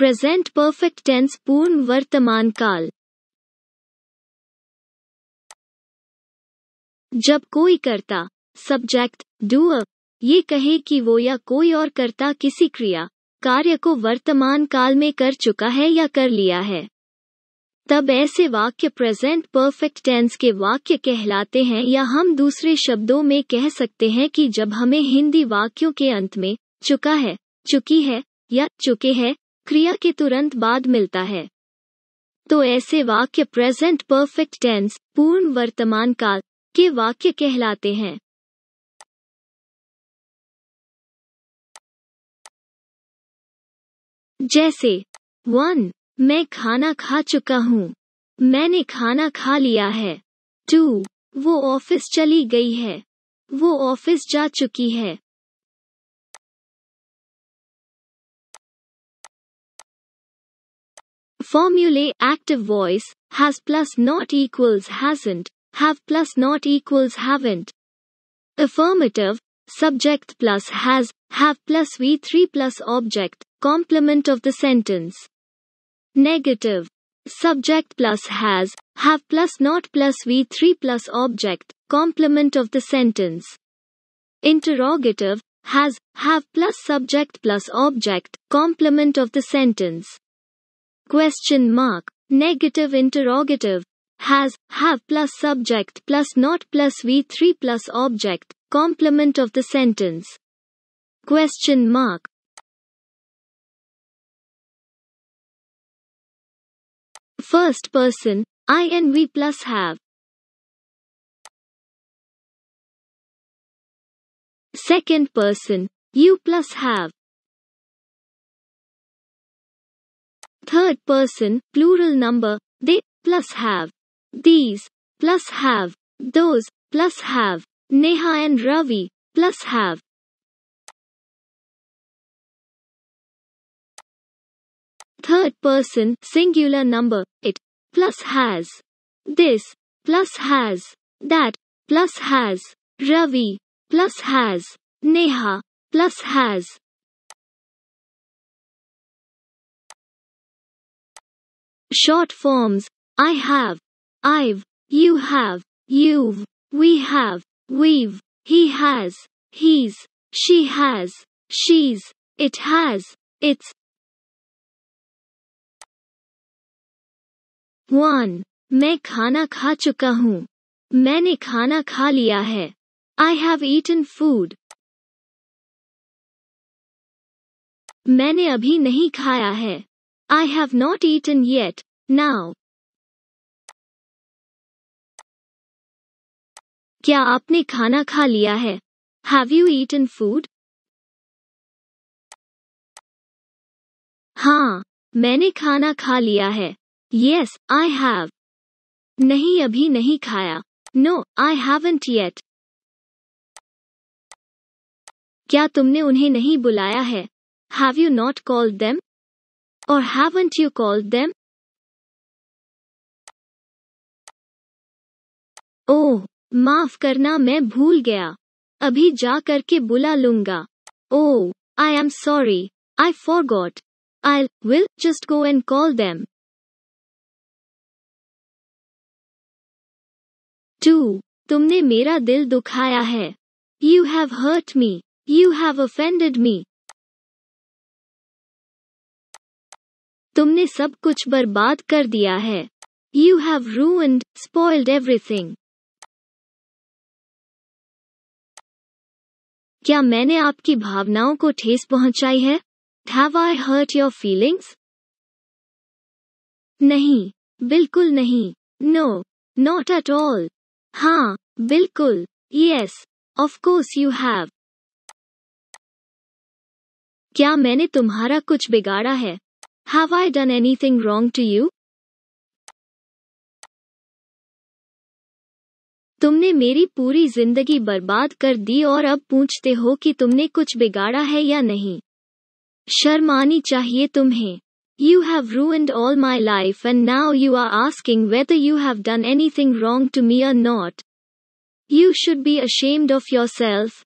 Present perfect tense पूर्ण वर्तमान काल जब कोई करता सब्जेक्ट डूअर ये कहे कि वो या कोई और करता किसी क्रिया कार्य को वर्तमान काल में कर चुका है या कर लिया है तब ऐसे वाक्य प्रेजेंट परफेक्ट टेंस के वाक्य कहलाते हैं या हम दूसरे शब्दों में कह सकते हैं कि जब हमें हिंदी वाक्यों के अंत में चुका है चुकी है या चुके हैं क्रिया के तुरंत बाद मिलता है तो ऐसे वाक्य प्रेजेंट परफेक्ट टेंस पूर्ण वर्तमान काल के वाक्य कहलाते हैं जैसे वन मैं खाना खा चुका हूँ मैंने खाना खा लिया है टू वो ऑफिस चली गई है वो ऑफिस जा चुकी है Formulae active voice, has plus not equals hasn't, have plus not equals haven't. Affirmative, subject plus has, have plus V3 plus object, complement of the sentence. Negative, subject plus has, have plus not plus V3 plus object, complement of the sentence. Interrogative, has, have plus subject plus object, complement of the sentence. Question mark. Negative interrogative. Has, have plus subject plus not plus V3 plus object. Complement of the sentence. Question mark. First person, I and plus have. Second person, you plus have. third person, plural number, they, plus have. These, plus have. Those, plus have. Neha and Ravi, plus have. Third person, singular number, it, plus has. This, plus has. That, plus has. Ravi, plus has. Neha, plus has. Short forms, I have, I've, you have, you've, we have, we've, he has, he's, she has, she's, it has, it's. 1. मैं खाना खा चुका हूँ मैंने खाना खा लिया है आई हैव ईटन फूड मैंने अभी नहीं खाया है I have not eaten yet, now. क्या आपने खाना खा लिया है हैव यू eaten फूड हाँ मैंने खाना खा लिया है Yes, आई हैव नहीं अभी नहीं खाया नो आई haven't yet. क्या तुमने उन्हें नहीं बुलाया है have you not called them Or haven't you called them? ओह माफ करना मैं भूल गया अभी जा करके बुला लूंगा oh I am sorry I forgot I will just go and call them two तुमने मेरा दिल दुखाया है you have hurt me you have offended me तुमने सब कुछ बर्बाद कर दिया है you have ruined spoiled everything क्या मैंने आपकी भावनाओं को ठेस पहुंचाई है have I hurt your feelings नहीं बिल्कुल नहीं नो नॉट एट ऑल हाँ बिल्कुल yes of course you have क्या मैंने तुम्हारा कुछ बिगाड़ा है Have I done anything wrong to you? तुमने मेरी पूरी जिंदगी बर्बाद कर दी और अब पूछते हो कि तुमने कुछ बिगाड़ा है या नहीं शर्म आनी चाहिए तुम्हें you have ruined all my life and now you are asking whether you have done anything wrong to me or not you should be ashamed of yourself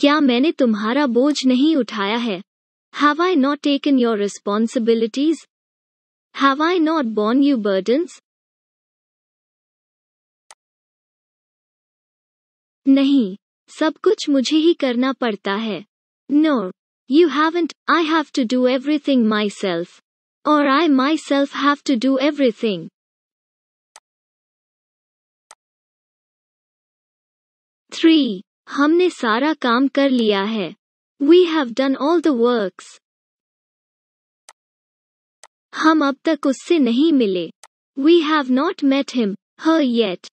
क्या मैंने तुम्हारा बोझ नहीं उठाया है have I not taken your responsibilities have I not borne you burdens नहीं सब कुछ मुझे ही करना पड़ता है no you haven't I have to do everything my self और I myself have to do everything three हमने सारा काम कर लिया है we have done all the works हम अब तक उससे नहीं मिले we have not met him her yet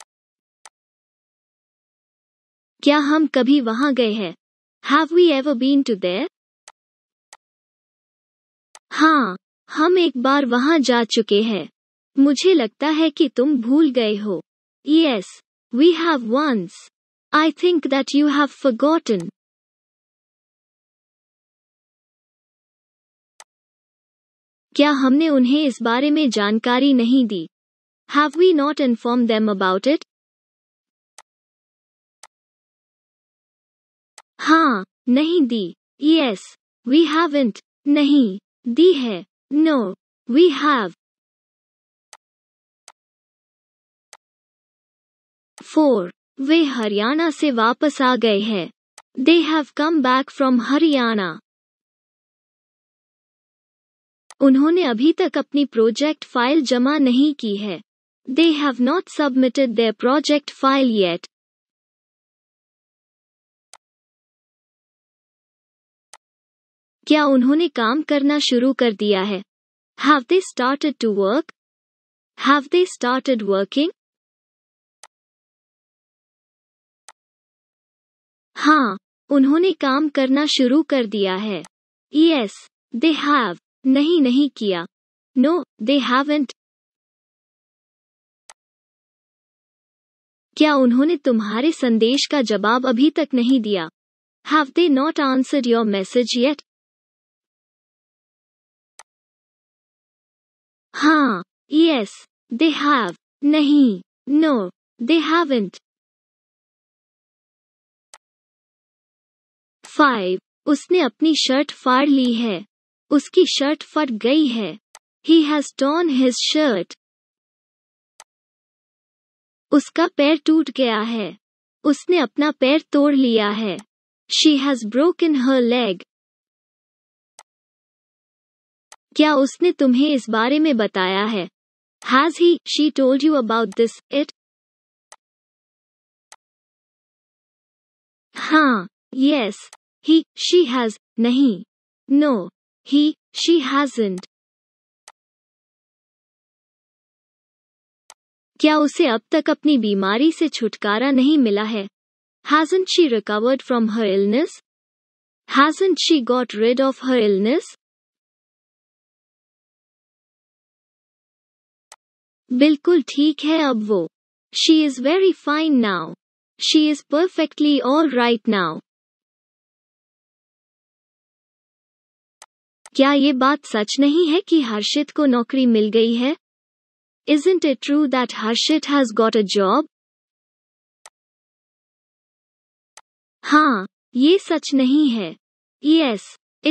क्या हम कभी वहां गए हैं have we ever been to there हाँ हम एक बार वहां जा चुके हैं मुझे लगता है कि तुम भूल गए हो yes we have once I think that you have forgotten. क्या हमने उन्हें इस बारे में जानकारी नहीं दी? Have we not informed them about it? हाँ, नहीं दी. Yes, we haven't. नहीं, दी है. No, we have. Four. वे हरियाणा से वापस आ गए हैं they have come back from Haryana उन्होंने अभी तक अपनी प्रोजेक्ट फाइल जमा नहीं की है they have not submitted their project file yet क्या उन्होंने काम करना शुरू कर दिया है have they started to work have they started working हाँ उन्होंने काम करना शुरू कर दिया है यस दे हैव नहीं नहीं किया नो दे हैवेंट क्या उन्होंने तुम्हारे संदेश का जवाब अभी तक नहीं दिया have they not answer your message yet हाँ यस दे हैव नहीं नो दे हैवेंट फाइव उसने अपनी शर्ट फाड़ ली है उसकी शर्ट फट गई है he has torn his shirt उसका पैर टूट गया है उसने अपना पैर तोड़ लिया है she has broken her leg क्या उसने तुम्हें इस बारे में बताया है has he she told you about this it हाँ यस He, she has, नहीं. No. He, she hasn't. क्या उसे अब तक अपनी बीमारी से छुटकारा नहीं मिला है Hasn't she recovered from her illness? Hasn't she got rid of her illness? बिल्कुल ठीक है अब वो She is very fine now. She is perfectly all right now. क्या ये बात सच नहीं है कि हर्षित को नौकरी मिल गई है is it a true that Harshit has got a job हाँ, ये सच नहीं है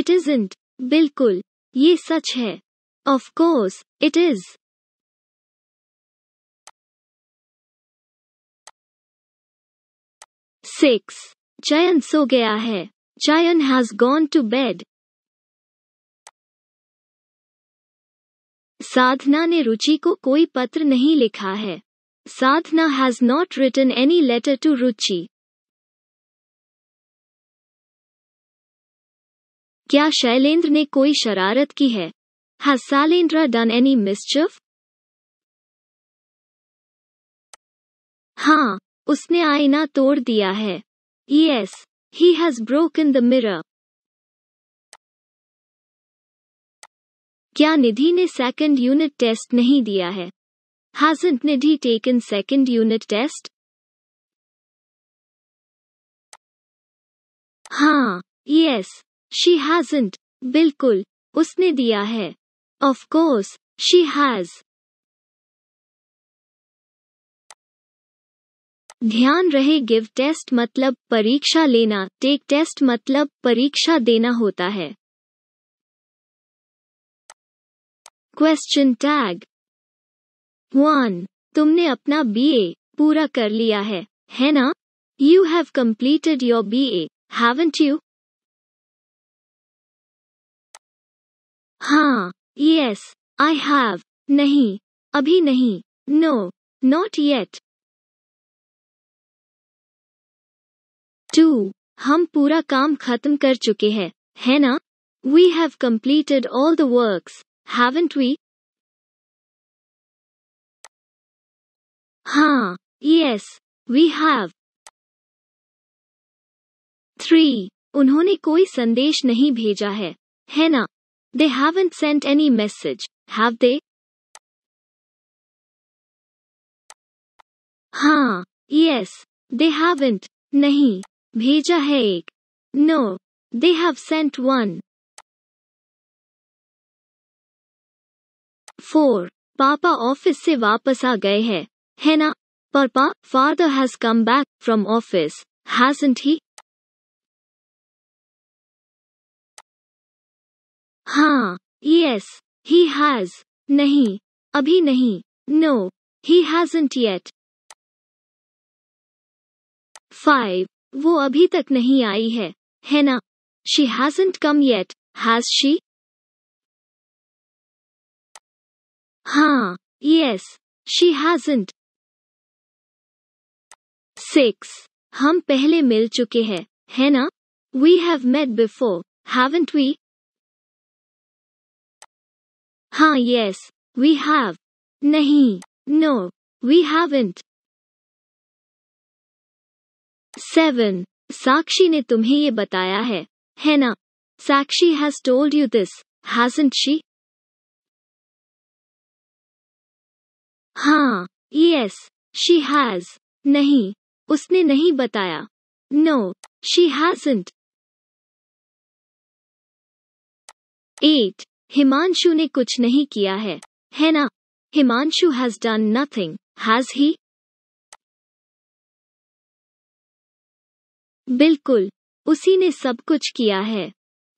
इट इज इंट बिल्कुल, ये सच है of course it is six Chayan सो गया है Chayan has gone to bed Sadhna ने रुचि को कोई पत्र नहीं लिखा है Sadhna has not written any letter to Ruchi क्या शैलेंद्र ने कोई शरारत की है has Shailendra done any mischief हाँ उसने आईना तोड़ दिया है yes he has broken the mirror क्या निधि ने सेकंड यूनिट टेस्ट नहीं दिया है Hasn't Nidhi taken second unit test हाँ, यस शी हैजंट बिल्कुल, उसने दिया है. ऑफ कोर्स शी हैज ध्यान रहे गिव टेस्ट मतलब परीक्षा लेना टेक टेस्ट मतलब परीक्षा देना होता है क्वेश्चन टैग वन तुमने अपना बी ए पूरा कर लिया है है ना you have completed your BA haven't you हाँ यस आई हैव नहीं अभी नहीं नो नॉट येट टू हम पूरा काम खत्म कर चुके हैं है ना we have completed all the works haven't we? हाँ, yes, we have. 3. उन्होंने कोई संदेश नहीं भेजा है है ना they haven't sent any message have they हाँ यस दे हैवेंट नहीं भेजा है एक no they have sent one four पापा ऑफिस से वापस आ गए हैं है ना पापा father has come back from office hasn't he हाँ यस ही हैज नहीं अभी नहीं नो ही hasn't येट फाइव वो अभी तक नहीं आई है है ना she hasn't come yet has she हाँ यस शी hasn't. सिक्स हम पहले मिल चुके हैं है ना we have met before haven't we हाँ यस वी हैव नहीं no we haven't seven Sakshi ने तुम्हें ये बताया है है ना Sakshi has told you this hasn't she हाँ यस शी हैज नहीं उसने नहीं बताया no she hasn't eight Himanshu ने कुछ नहीं किया है है ना Himanshu has done nothing has he बिल्कुल उसी ने सब कुछ किया है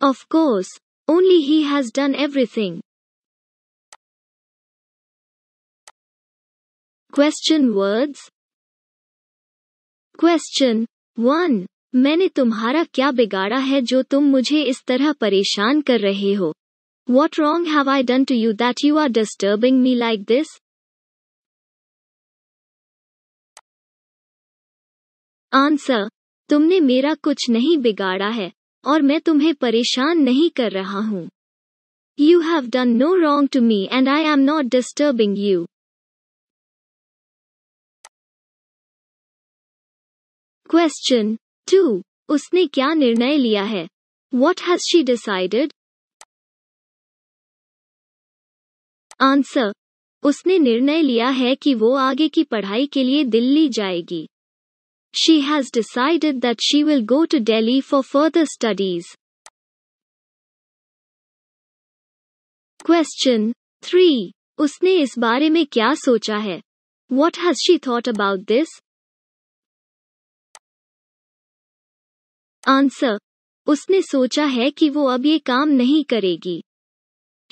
of course only he has done everything question words question one मैंने तुम्हारा क्या बिगाड़ा है जो तुम मुझे इस तरह परेशान कर रहे हो what wrong have I done to you that you are disturbing me like this answer तुमने मेरा कुछ नहीं बिगाड़ा है और मैं तुम्हें परेशान नहीं कर रहा हूँ you have done no wrong to me and I am not disturbing you question two उसने क्या निर्णय लिया है what has she decided answer उसने निर्णय लिया है कि वो आगे की पढ़ाई के लिए दिल्ली जाएगी she has decided that she will go to Delhi for further studies question three उसने इस बारे में क्या सोचा है what has she thought about this answer उसने सोचा है कि वो अब ये काम नहीं करेगी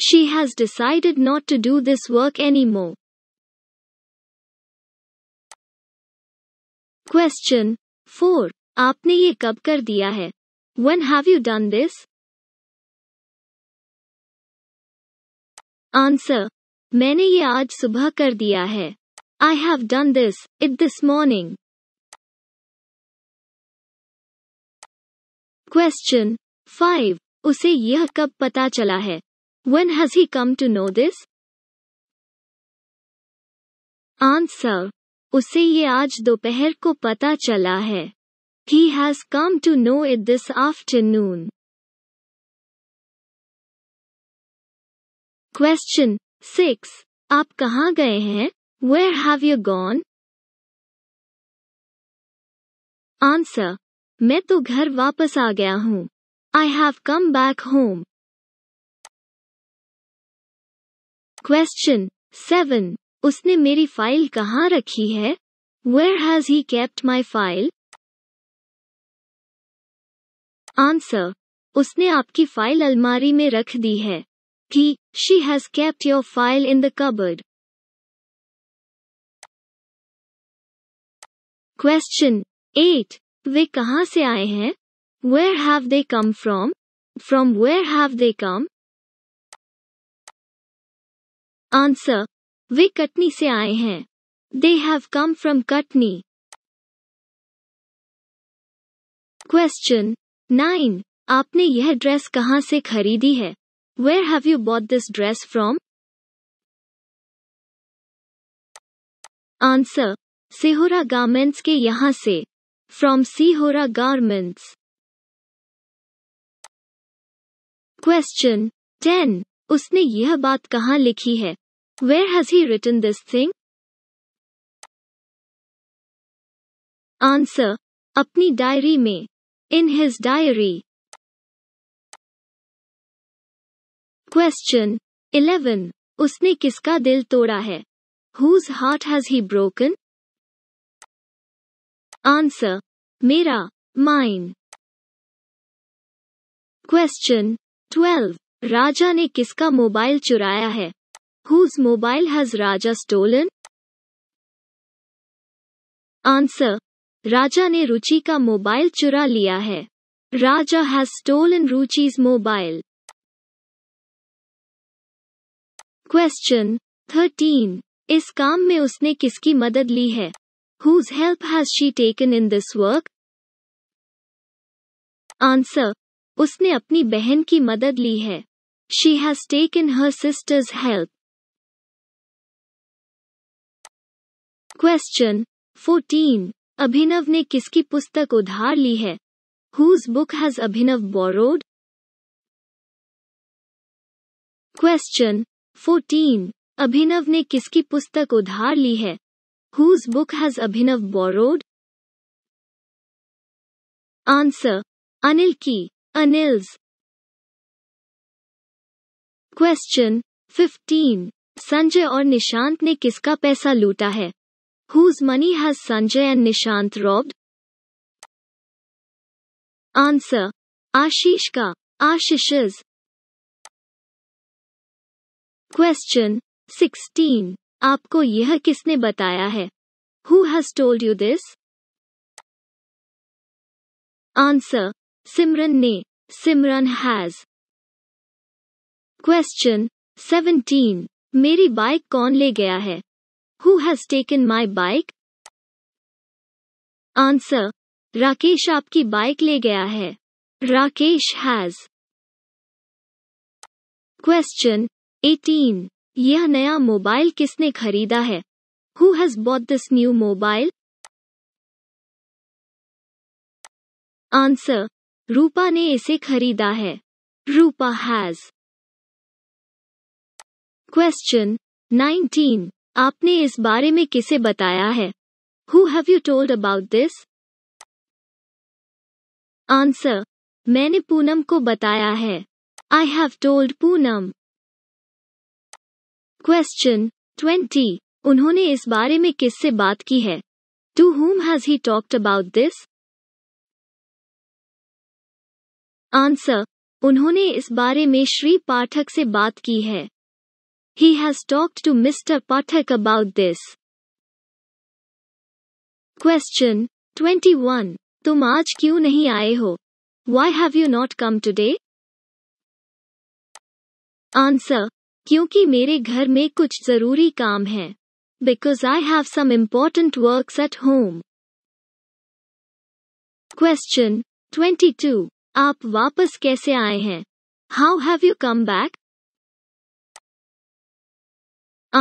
she has decided not to do this work any more question four आपने ये कब कर दिया है when have you done this answer मैंने ये आज सुबह कर दिया है I have done this it this morning question five उसे यह कब पता चला है when has he come to know this answer उसे ये आज दोपहर को पता चला है he has come to no it this afternoon question six आप कहाँ गए हैं where have you gone answer मैं तो घर वापस आ गया हूँ I have come back home question seven उसने मेरी फाइल कहाँ रखी है where has he kept my file answer उसने आपकी फाइल अलमारी में रख दी है कि she has kept your file in the cupboard question eight वे कहाँ से आए हैं where have they come from from where have they come answer वे कटनी से आए हैं they have come from Katni question nine आपने यह ड्रेस कहाँ से खरीदी है where have you bought this dress from answer Sehora garments के यहाँ से From Sihora Garments. Question 10. उसने यह बात कहाँ लिखी है Where has he written this thing? Answer. अपनी डायरी में In his diary. Question 11. उसने किसका दिल तोड़ा है Whose heart has he broken? Answer मेरा Mine. क्वेश्चन ट्वेल्व राजा ने किसका मोबाइल चुराया है whose mobile has Raja stolen answer Raja ने रुचि का मोबाइल चुरा लिया है Raja has stolen Ruchi's mobile question thirteen इस काम में उसने किसकी मदद ली है Whose help has she taken in this work? Answer. उसने अपनी बहन की मदद ली है She has taken her sister's help. Question 14. अभिनव ने किसकी पुस्तक उधार ली है Whose book has Abhinav borrowed? Question 14. अभिनव ने किसकी पुस्तक उधार ली है Whose book has Abhinav borrowed? Answer. Anil ki. Anil's. Question 15. Sanjay aur Nishant ne kiska paisa loota hai? Whose money has Sanjay and Nishant robbed? Answer. Ashish ka. Ashish's. Question 16. आपको यह किसने बताया है who has told you this answer Simran ने Simran has question seventeen मेरी bike कौन ले गया है who has taken my bike answer Rakesh आपकी बाइक ले गया है राकेश हैज क्वेश्चन एटीन यह नया मोबाइल किसने खरीदा है who has bought this new mobile answer Rupa ने इसे खरीदा है रूपा हैज क्वेश्चन 19 आपने इस बारे में किसे बताया है who have you told about this answer मैंने पूनम को बताया है I have told Poonam question twenty उन्होंने इस बारे में किससे बात की है to whom has he talked about this answer उन्होंने इस बारे में श्री पाठक से बात की है he has talked to mister Pathak about this question twenty one तुम आज क्यों नहीं आए हो why have you not come today answer क्योंकि मेरे घर में कुछ जरूरी काम है because I have some important work at home question twenty two आप वापस कैसे आए हैं how have you come back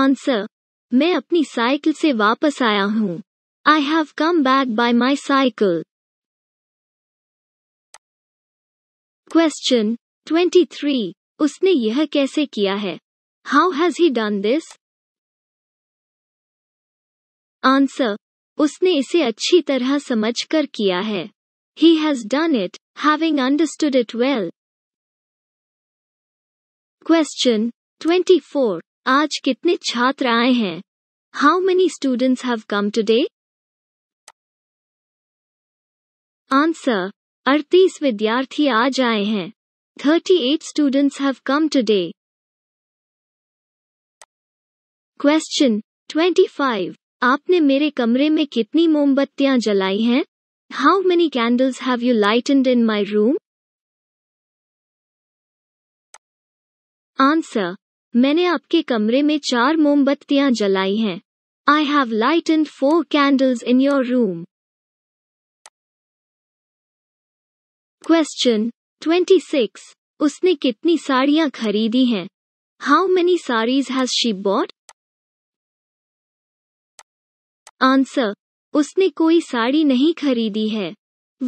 answer मैं अपनी साइकिल से वापस आया हूँ I have come back bye my cycle question three उसने यह कैसे किया है How has he done this? Answer. उसने इसे अच्छी तरह समझकर किया है He has done it, having understood it well. Question 24. आज कितने छात्र आए हैं How many students have come today? Answer. 38 विद्यार्थी आज आए हैं 38 students have come today. Question 25. आपने मेरे कमरे में कितनी मोमबत्तियां जलाई हैं how many candles have you lighted in my room answer मैंने आपके कमरे में चार मोमबत्तियां जलाई हैं I have light in four candles in your room question 26. उसने कितनी साड़ियां खरीदी हैं how many saris has she bought answer उसने कोई साड़ी नहीं खरीदी है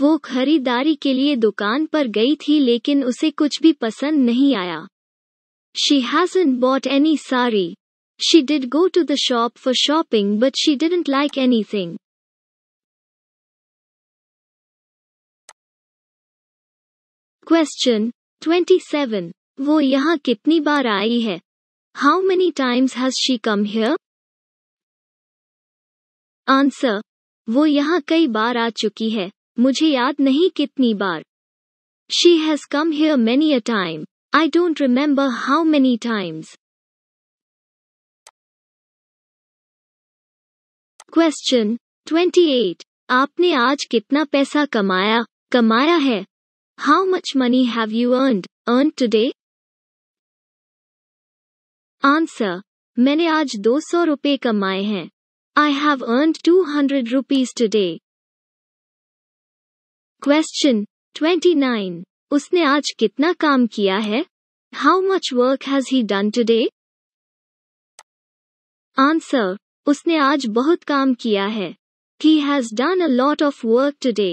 वो खरीदारी के लिए दुकान पर गई थी लेकिन उसे कुछ भी पसंद नहीं आया she hasn't bought any sari she did go to the shop for shopping but she didn't like any thing question twenty seven वो यहाँ कितनी बार आई है how many times has she come here answer वो यहाँ कई बार आ चुकी है मुझे याद नहीं कितनी बार she has come here many a time I don't remember how many times question 28 आपने आज कितना पैसा कमाया कमाया है how much money have you earned earn today answer मैंने आज दो सौ रुपये कमाए हैं I have earned 200 rupees today. Question 29. Usne aaj kitna kaam kiya hai? How much work has he done today? Answer. Usne aaj bahut kaam kiya hai. He has done a lot of work today.